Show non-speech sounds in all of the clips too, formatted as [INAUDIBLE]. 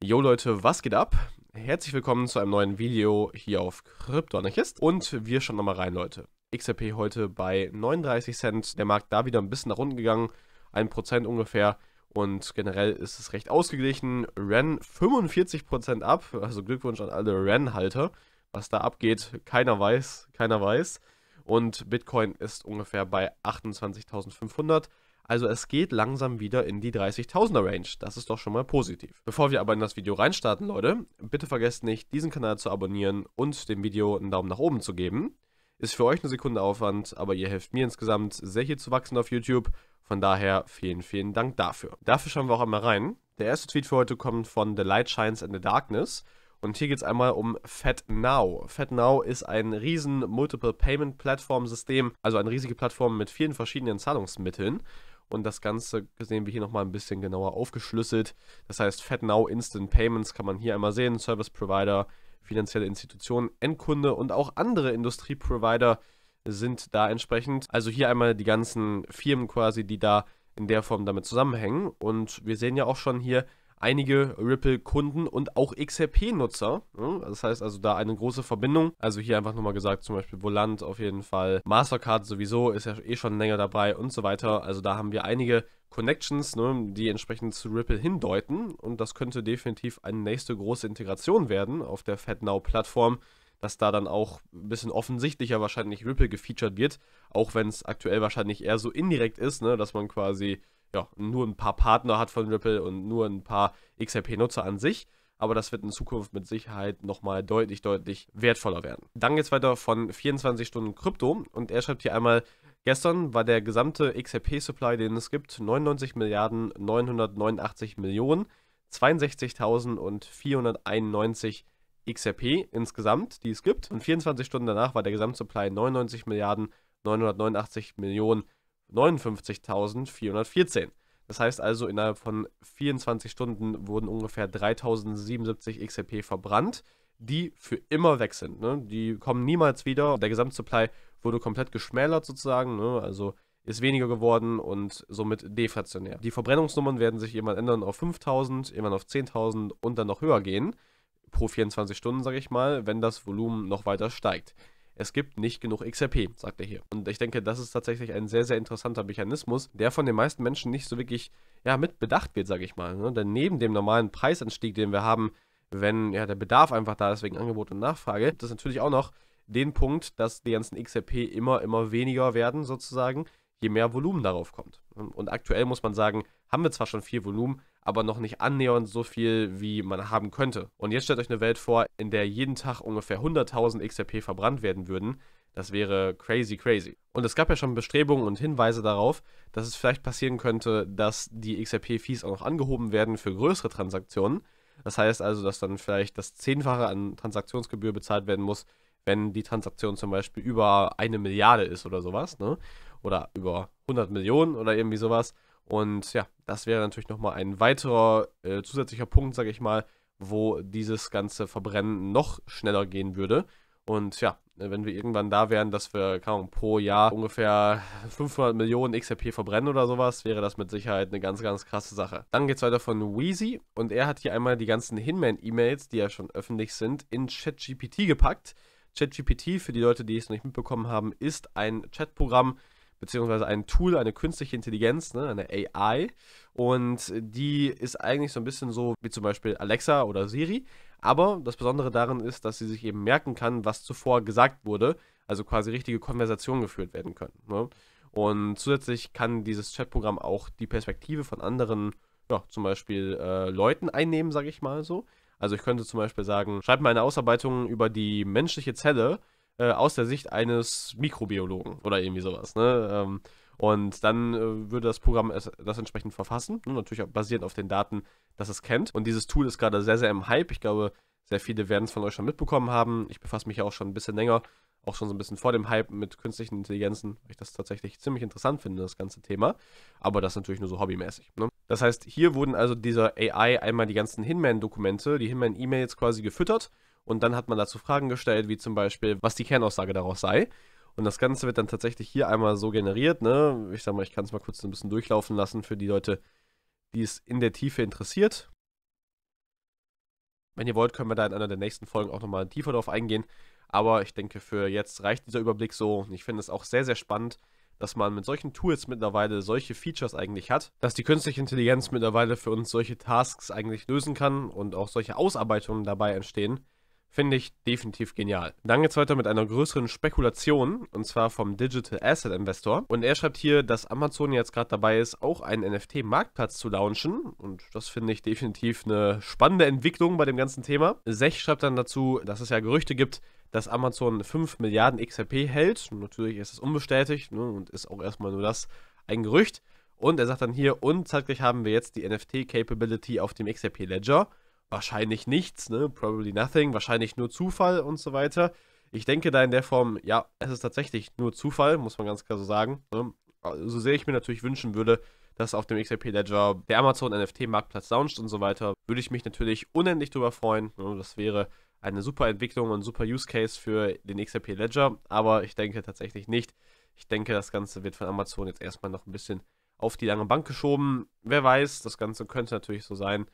Jo Leute, was geht ab? Herzlich willkommen zu einem neuen Video hier auf Kryptonarchist und wir schauen nochmal rein, Leute. XRP heute bei 39 Cent, der Markt da wieder ein bisschen nach unten gegangen, 1% ungefähr und generell ist es recht ausgeglichen. REN 45% ab, also Glückwunsch an alle REN-Halter. Was da abgeht, keiner weiß, keiner weiß. Und Bitcoin ist ungefähr bei 28.500 also es geht langsam wieder in die 30.000er Range. Das ist doch schon mal positiv. Bevor wir aber in das Video reinstarten, Leute, bitte vergesst nicht, diesen Kanal zu abonnieren und dem Video einen Daumen nach oben zu geben. Ist für euch eine Sekunde Aufwand, aber ihr helft mir insgesamt sehr hier zu wachsen auf YouTube. Von daher vielen, vielen Dank dafür. Dafür schauen wir auch einmal rein. Der erste Tweet für heute kommt von The Light Shines in the Darkness. Und hier geht es einmal um FedNow. FedNow ist ein riesen Multiple Payment Platform System, also eine riesige Plattform mit vielen verschiedenen Zahlungsmitteln und das Ganze sehen wir hier nochmal ein bisschen genauer aufgeschlüsselt. Das heißt, FedNow Instant Payments kann man hier einmal sehen, Service Provider, finanzielle Institutionen, Endkunde und auch andere Industrieprovider sind da entsprechend. Also hier einmal die ganzen Firmen quasi, die da in der Form damit zusammenhängen. Und wir sehen ja auch schon hier, einige Ripple-Kunden und auch XRP-Nutzer. Ne? Das heißt also da eine große Verbindung. Also hier einfach nochmal gesagt, zum Beispiel Volant auf jeden Fall, Mastercard sowieso ist ja eh schon länger dabei und so weiter. Also da haben wir einige Connections, ne, die entsprechend zu Ripple hindeuten. Und das könnte definitiv eine nächste große Integration werden auf der FedNow-Plattform, dass da dann auch ein bisschen offensichtlicher wahrscheinlich Ripple gefeatured wird, auch wenn es aktuell wahrscheinlich eher so indirekt ist, ne, dass man quasi ja, nur ein paar Partner hat von Ripple und nur ein paar XRP-Nutzer an sich. Aber das wird in Zukunft mit Sicherheit nochmal deutlich, deutlich wertvoller werden. Dann geht es weiter von 24 Stunden Krypto. Und er schreibt hier einmal, Gestern war der gesamte XRP-Supply, den es gibt, 99 Milliarden 989 Millionen 62.491 XRP insgesamt, die es gibt. Und 24 Stunden danach war der Gesamtsupply 99 Milliarden 989 Millionen 59.414. Das heißt also, innerhalb von 24 Stunden wurden ungefähr 3077 XRP verbrannt, die für immer weg sind. Ne? Die kommen niemals wieder. Der Gesamtsupply wurde komplett geschmälert sozusagen, ne? also ist weniger geworden und somit deflationär. Die Verbrennungsnummern werden sich irgendwann ändern auf 5000, irgendwann auf 10.000 und dann noch höher gehen pro 24 Stunden, sage ich mal, wenn das Volumen noch weiter steigt es gibt nicht genug XRP, sagt er hier. Und ich denke, das ist tatsächlich ein sehr, sehr interessanter Mechanismus, der von den meisten Menschen nicht so wirklich ja, mit bedacht wird, sage ich mal. Ne? Denn neben dem normalen Preisanstieg, den wir haben, wenn ja der Bedarf einfach da ist wegen Angebot und Nachfrage, gibt es natürlich auch noch den Punkt, dass die ganzen XRP immer, immer weniger werden, sozusagen, je mehr Volumen darauf kommt. Und aktuell muss man sagen, haben wir zwar schon viel Volumen, aber noch nicht annähernd so viel, wie man haben könnte. Und jetzt stellt euch eine Welt vor, in der jeden Tag ungefähr 100.000 XRP verbrannt werden würden. Das wäre crazy, crazy. Und es gab ja schon Bestrebungen und Hinweise darauf, dass es vielleicht passieren könnte, dass die XRP-Fees auch noch angehoben werden für größere Transaktionen. Das heißt also, dass dann vielleicht das Zehnfache an Transaktionsgebühr bezahlt werden muss, wenn die Transaktion zum Beispiel über eine Milliarde ist oder sowas, ne? Oder über 100 Millionen oder irgendwie sowas. Und ja, das wäre natürlich nochmal ein weiterer äh, zusätzlicher Punkt, sage ich mal, wo dieses ganze Verbrennen noch schneller gehen würde. Und ja, wenn wir irgendwann da wären, dass wir Ahnung, pro Jahr ungefähr 500 [LAUGHS] Millionen XRP verbrennen oder sowas, wäre das mit Sicherheit eine ganz, ganz krasse Sache. Dann geht's weiter von Wheezy und er hat hier einmal die ganzen Hinman-E-Mails, die ja schon öffentlich sind, in ChatGPT gepackt. ChatGPT, für die Leute, die es noch nicht mitbekommen haben, ist ein Chatprogramm, beziehungsweise ein Tool, eine künstliche Intelligenz, ne, eine AI. Und die ist eigentlich so ein bisschen so wie zum Beispiel Alexa oder Siri. Aber das Besondere darin ist, dass sie sich eben merken kann, was zuvor gesagt wurde. Also quasi richtige Konversationen geführt werden können. Ne? Und zusätzlich kann dieses Chatprogramm auch die Perspektive von anderen, ja, zum Beispiel äh, Leuten einnehmen, sage ich mal so. Also ich könnte zum Beispiel sagen, schreib mal eine Ausarbeitung über die menschliche Zelle äh, aus der Sicht eines Mikrobiologen oder irgendwie sowas. Ne? Ähm, und dann äh, würde das Programm es, das entsprechend verfassen, ne? natürlich basierend auf den Daten, das es kennt. Und dieses Tool ist gerade sehr, sehr im Hype. Ich glaube, sehr viele werden es von euch schon mitbekommen haben. Ich befasse mich ja auch schon ein bisschen länger, auch schon so ein bisschen vor dem Hype mit künstlichen Intelligenzen, weil ich das tatsächlich ziemlich interessant finde, das ganze Thema. Aber das natürlich nur so hobbymäßig. Ne? Das heißt, hier wurden also dieser AI einmal die ganzen Hinman-Dokumente, die Hinman-E-Mails quasi gefüttert und dann hat man dazu Fragen gestellt, wie zum Beispiel, was die Kernaussage daraus sei. Und das Ganze wird dann tatsächlich hier einmal so generiert. Ne? Ich sag mal, ich kann es mal kurz ein bisschen durchlaufen lassen für die Leute, die es in der Tiefe interessiert. Wenn ihr wollt, können wir da in einer der nächsten Folgen auch nochmal tiefer drauf eingehen. Aber ich denke, für jetzt reicht dieser Überblick so. Ich finde es auch sehr, sehr spannend, dass man mit solchen Tools mittlerweile solche Features eigentlich hat, dass die künstliche Intelligenz mittlerweile für uns solche Tasks eigentlich lösen kann und auch solche Ausarbeitungen dabei entstehen. Finde ich definitiv genial. Dann geht es weiter mit einer größeren Spekulation und zwar vom Digital Asset Investor. Und er schreibt hier, dass Amazon jetzt gerade dabei ist, auch einen NFT-Marktplatz zu launchen. Und das finde ich definitiv eine spannende Entwicklung bei dem ganzen Thema. Sech schreibt dann dazu, dass es ja Gerüchte gibt, dass Amazon 5 Milliarden XRP hält. Natürlich ist es unbestätigt ne, und ist auch erstmal nur das ein Gerücht. Und er sagt dann hier, und zeitgleich haben wir jetzt die NFT-Capability auf dem XRP Ledger wahrscheinlich nichts, ne? Probably nothing, wahrscheinlich nur Zufall und so weiter. Ich denke da in der Form, ja, es ist tatsächlich nur Zufall, muss man ganz klar so sagen. Ne? Also, so sehr ich mir natürlich wünschen würde, dass auf dem XRP Ledger der Amazon NFT Marktplatz launcht und so weiter, würde ich mich natürlich unendlich darüber freuen. Ne? Das wäre eine super Entwicklung und super Use Case für den XRP Ledger, aber ich denke tatsächlich nicht. Ich denke, das Ganze wird von Amazon jetzt erstmal noch ein bisschen auf die lange Bank geschoben. Wer weiß, das Ganze könnte natürlich so sein,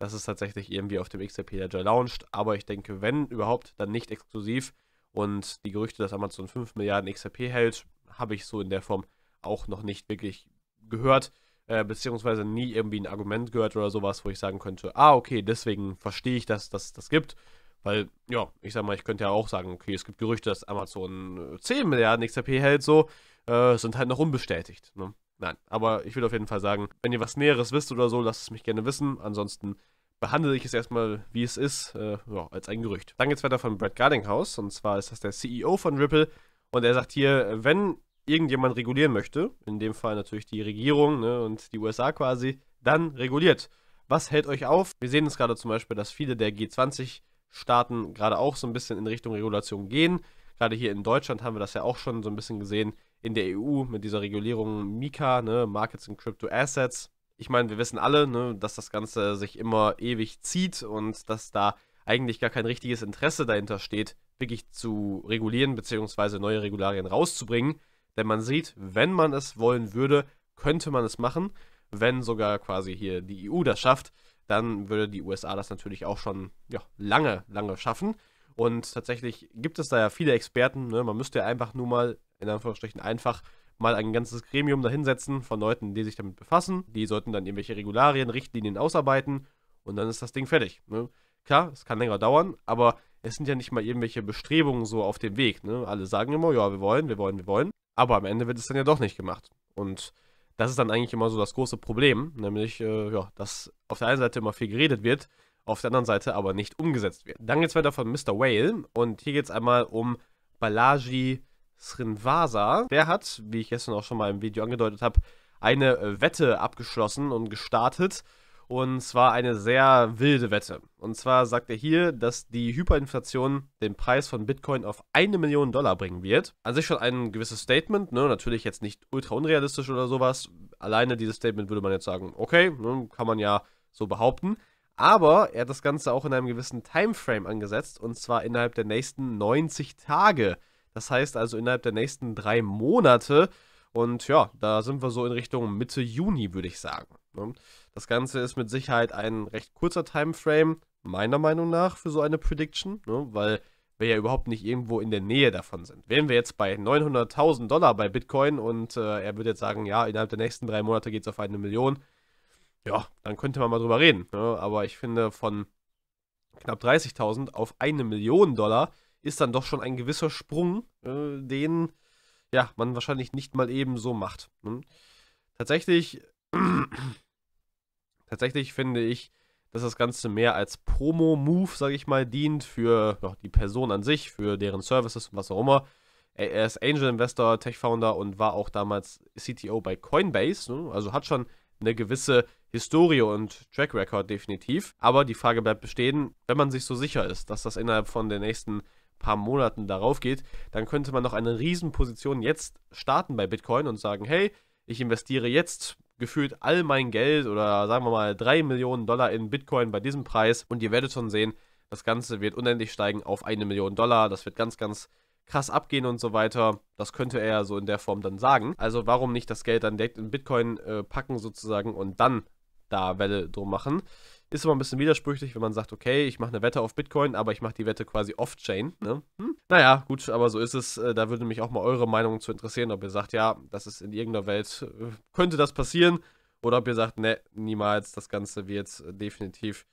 dass es tatsächlich irgendwie auf dem XRP Ledger launcht. aber ich denke, wenn überhaupt, dann nicht exklusiv. Und die Gerüchte, dass Amazon 5 Milliarden XRP hält, habe ich so in der Form auch noch nicht wirklich gehört, äh, beziehungsweise nie irgendwie ein Argument gehört oder sowas, wo ich sagen könnte, ah, okay, deswegen verstehe ich, dass das das gibt. Weil, ja, ich sag mal, ich könnte ja auch sagen, okay, es gibt Gerüchte, dass Amazon 10 äh, Milliarden XRP hält, so, äh, sind halt noch unbestätigt. Ne? Nein, aber ich würde auf jeden Fall sagen, wenn ihr was Näheres wisst oder so, lasst es mich gerne wissen. Ansonsten behandle ich es erstmal, wie es ist, äh, ja, als ein Gerücht. Dann geht es weiter von Brad Gardinghouse, und zwar ist das der CEO von Ripple. Und er sagt hier, wenn irgendjemand regulieren möchte, in dem Fall natürlich die Regierung ne, und die USA quasi, dann reguliert. Was hält euch auf? Wir sehen es gerade zum Beispiel, dass viele der G20-Staaten gerade auch so ein bisschen in Richtung Regulation gehen. Gerade hier in Deutschland haben wir das ja auch schon so ein bisschen gesehen in der EU mit dieser Regulierung MiCA, ne, Markets in Crypto Assets. Ich meine, wir wissen alle, ne, dass das Ganze sich immer ewig zieht und dass da eigentlich gar kein richtiges Interesse dahinter steht, wirklich zu regulieren bzw. neue Regularien rauszubringen. Denn man sieht, wenn man es wollen würde, könnte man es machen. Wenn sogar quasi hier die EU das schafft, dann würde die USA das natürlich auch schon ja, lange, lange schaffen. Und tatsächlich gibt es da ja viele Experten. Ne? Man müsste ja einfach nur mal in Anführungsstrichen einfach mal ein ganzes Gremium dahinsetzen von Leuten, die sich damit befassen. Die sollten dann irgendwelche Regularien, Richtlinien ausarbeiten und dann ist das Ding fertig. Ne? Klar, es kann länger dauern, aber es sind ja nicht mal irgendwelche Bestrebungen so auf dem Weg. Ne? Alle sagen immer, ja, wir wollen, wir wollen, wir wollen, aber am Ende wird es dann ja doch nicht gemacht. Und das ist dann eigentlich immer so das große Problem, nämlich, äh, ja, dass auf der einen Seite immer viel geredet wird, auf der anderen Seite aber nicht umgesetzt wird. Dann geht es weiter von Mr. Whale und hier geht es einmal um Balaji Srinvasa. Der hat, wie ich gestern auch schon mal im Video angedeutet habe, eine äh, Wette abgeschlossen und gestartet. Und zwar eine sehr wilde Wette. Und zwar sagt er hier, dass die Hyperinflation den Preis von Bitcoin auf eine Million Dollar bringen wird. An sich schon ein gewisses Statement, ne? natürlich jetzt nicht ultra unrealistisch oder sowas. Alleine dieses Statement würde man jetzt sagen, okay, ne, kann man ja so behaupten. Aber er hat das Ganze auch in einem gewissen Timeframe angesetzt, und zwar innerhalb der nächsten 90 Tage. Das heißt also innerhalb der nächsten drei Monate. Und ja, da sind wir so in Richtung Mitte Juni, würde ich sagen. Ne? Das Ganze ist mit Sicherheit ein recht kurzer Timeframe, meiner Meinung nach, für so eine Prediction, ne? weil wir ja überhaupt nicht irgendwo in der Nähe davon sind. Wären wir jetzt bei 900.000 Dollar bei Bitcoin und äh, er würde jetzt sagen, ja, innerhalb der nächsten drei Monate geht es auf eine Million, ja, dann könnte man mal drüber reden. Ne? Aber ich finde, von knapp 30.000 auf eine Million Dollar ist dann doch schon ein gewisser Sprung, äh, den ja, man wahrscheinlich nicht mal eben so macht. Ne? Tatsächlich, [CLEARS THROAT] tatsächlich finde ich, dass das Ganze mehr als Promo-Move, sage ich mal, dient für ja, die Person an sich, für deren Services und was auch immer. Er ist Angel Investor, Tech Founder und war auch damals CTO bei Coinbase, ne? also hat schon eine gewisse Historie und Track Record definitiv. Aber die Frage bleibt bestehen, wenn man sich so sicher ist, dass das innerhalb von den nächsten paar Monaten darauf geht, dann könnte man noch eine Riesenposition jetzt starten bei Bitcoin und sagen, hey, ich investiere jetzt gefühlt all mein Geld oder sagen wir mal 3 Millionen Dollar in Bitcoin bei diesem Preis und ihr werdet schon sehen, das Ganze wird unendlich steigen auf eine Million Dollar, das wird ganz, ganz krass abgehen und so weiter. Das könnte er ja so in der Form dann sagen. Also warum nicht das Geld dann direkt in Bitcoin äh, packen sozusagen und dann da Welle drum machen. Ist immer ein bisschen widersprüchlich, wenn man sagt, okay, ich mache eine Wette auf Bitcoin, aber ich mache die Wette quasi off-chain. Ne? Hm? Naja, gut, aber so ist es. Äh, da würde mich auch mal eure Meinung zu interessieren, ob ihr sagt, ja, das ist in irgendeiner Welt, äh, könnte das passieren. Oder ob ihr sagt, ne, niemals, das Ganze wird definitiv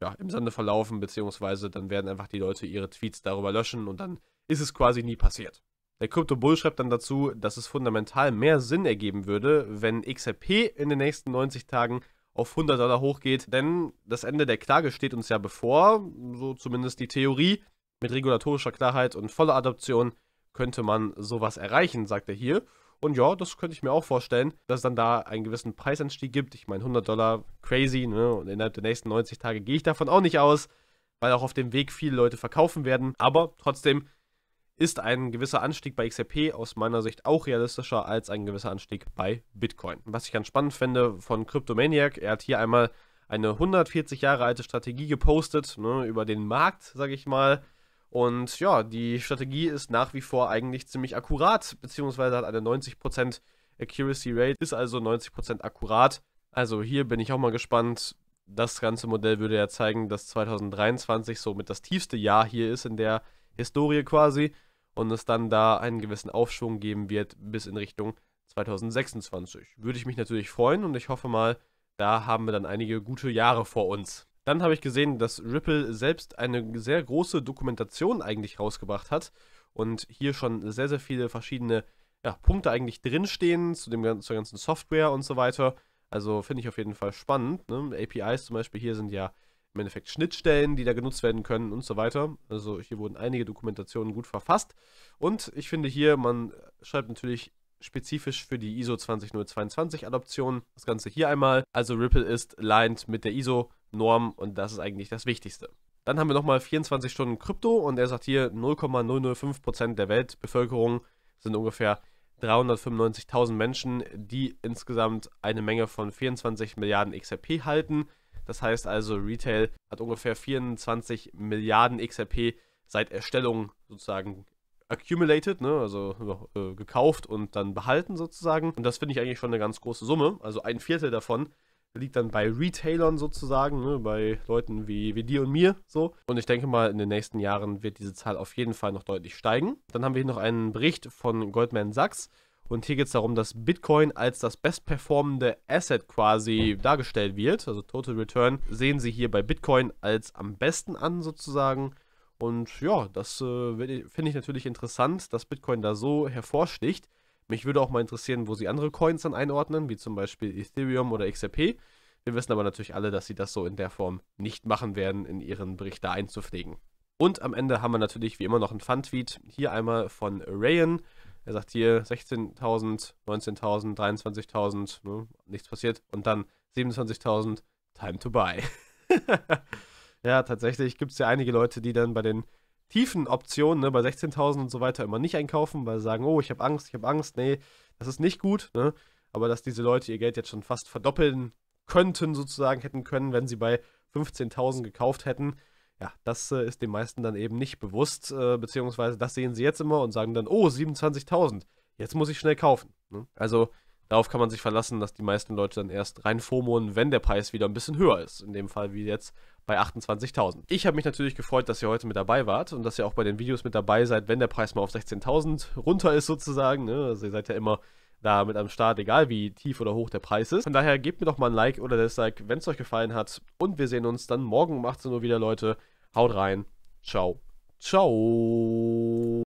ja, im Sande verlaufen, beziehungsweise dann werden einfach die Leute ihre Tweets darüber löschen und dann ist es quasi nie passiert. Der Crypto Bull schreibt dann dazu, dass es fundamental mehr Sinn ergeben würde, wenn XRP in den nächsten 90 Tagen auf 100 Dollar hochgeht. Denn das Ende der Klage steht uns ja bevor, so zumindest die Theorie. Mit regulatorischer Klarheit und voller Adoption könnte man sowas erreichen, sagt er hier. Und ja, das könnte ich mir auch vorstellen, dass es dann da einen gewissen Preisanstieg gibt. Ich meine, 100 Dollar, crazy, ne? Und innerhalb der nächsten 90 Tage gehe ich davon auch nicht aus, weil auch auf dem Weg viele Leute verkaufen werden. Aber trotzdem ist ein gewisser Anstieg bei XRP aus meiner Sicht auch realistischer als ein gewisser Anstieg bei Bitcoin. Was ich ganz spannend finde von Cryptomaniac, er hat hier einmal eine 140 Jahre alte Strategie gepostet ne, über den Markt, sage ich mal. Und ja, die Strategie ist nach wie vor eigentlich ziemlich akkurat, beziehungsweise hat eine 90% Accuracy Rate, ist also 90% akkurat. Also hier bin ich auch mal gespannt. Das ganze Modell würde ja zeigen, dass 2023 somit das tiefste Jahr hier ist in der Historie quasi und es dann da einen gewissen Aufschwung geben wird bis in Richtung 2026. Würde ich mich natürlich freuen und ich hoffe mal, da haben wir dann einige gute Jahre vor uns. Dann habe ich gesehen, dass Ripple selbst eine sehr große Dokumentation eigentlich rausgebracht hat und hier schon sehr, sehr viele verschiedene ja, Punkte eigentlich drinstehen zu dem, zur ganzen Software und so weiter. Also finde ich auf jeden Fall spannend. Ne? APIs zum Beispiel hier sind ja im Endeffekt Schnittstellen, die da genutzt werden können und so weiter. Also hier wurden einige Dokumentationen gut verfasst. Und ich finde hier, man schreibt natürlich spezifisch für die ISO 20022 Adoption das Ganze hier einmal. Also Ripple ist lined mit der ISO-Norm und das ist eigentlich das Wichtigste. Dann haben wir nochmal 24 Stunden Krypto und er sagt hier 0,005% der Weltbevölkerung sind ungefähr 395.000 Menschen, die insgesamt eine Menge von 24 Milliarden XRP halten. Das heißt also, Retail hat ungefähr 24 Milliarden XRP seit Erstellung sozusagen accumulated, ne? also äh, gekauft und dann behalten sozusagen. Und das finde ich eigentlich schon eine ganz große Summe. Also ein Viertel davon liegt dann bei Retailern sozusagen, ne? bei Leuten wie, wie dir und mir so. Und ich denke mal, in den nächsten Jahren wird diese Zahl auf jeden Fall noch deutlich steigen. Dann haben wir hier noch einen Bericht von Goldman Sachs. Und hier geht es darum, dass Bitcoin als das bestperformende Asset quasi dargestellt wird. Also Total Return sehen Sie hier bei Bitcoin als am besten an sozusagen. Und ja, das äh, finde ich natürlich interessant, dass Bitcoin da so hervorsticht. Mich würde auch mal interessieren, wo sie andere Coins dann einordnen, wie zum Beispiel Ethereum oder XRP. Wir wissen aber natürlich alle, dass sie das so in der Form nicht machen werden, in ihren Bericht da einzupflegen. Und am Ende haben wir natürlich wie immer noch ein Fun-Tweet. Hier einmal von Rayan. Er sagt hier 16.000, 19.000, 23.000, ne? nichts passiert. Und dann 27.000, time to buy. [LAUGHS] ja, tatsächlich gibt es ja einige Leute, die dann bei den tiefen Optionen, ne, bei 16.000 und so weiter, immer nicht einkaufen, weil sie sagen, oh, ich habe Angst, ich habe Angst, nee, das ist nicht gut. Ne? Aber dass diese Leute ihr Geld jetzt schon fast verdoppeln könnten, sozusagen hätten können, wenn sie bei 15.000 gekauft hätten, ja, das äh, ist den meisten dann eben nicht bewusst, äh, beziehungsweise das sehen sie jetzt immer und sagen dann, oh, 27.000, jetzt muss ich schnell kaufen. Ne? Also darauf kann man sich verlassen, dass die meisten Leute dann erst rein FOMOen, wenn der Preis wieder ein bisschen höher ist. In dem Fall wie jetzt bei 28.000. Ich habe mich natürlich gefreut, dass ihr heute mit dabei wart und dass ihr auch bei den Videos mit dabei seid, wenn der Preis mal auf 16.000 runter ist sozusagen. Ne? Also ihr seid ja immer da mit am Start, egal wie tief oder hoch der Preis ist. Von daher gebt mir doch mal ein Like oder Dislike, wenn es euch gefallen hat. Und wir sehen uns dann morgen um 18 Uhr wieder, Leute. Haut rein. Ciao. Ciao.